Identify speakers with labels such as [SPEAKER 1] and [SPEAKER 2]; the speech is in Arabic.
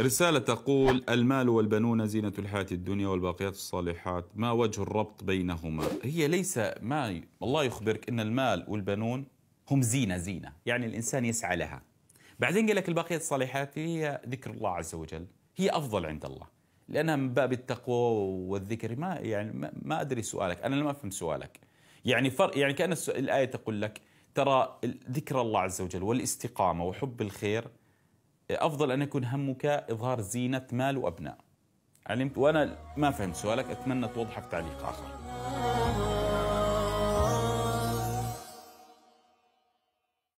[SPEAKER 1] رسالة تقول المال والبنون زينة الحياة الدنيا والباقيات الصالحات ما وجه الربط بينهما هي ليس ما الله يخبرك أن المال والبنون هم زينة زينة يعني الإنسان يسعى لها بعدين قال لك الباقيات الصالحات هي ذكر الله عز وجل هي أفضل عند الله لأنها من باب التقوى والذكر ما يعني ما, أدري سؤالك أنا لم أفهم سؤالك يعني فرق يعني كأن الآية تقول لك ترى ذكر الله عز وجل والاستقامة وحب الخير افضل ان يكون همك اظهار زينه مال وابناء علمت وانا ما فهمت سؤالك اتمنى توضحه في تعليق اخر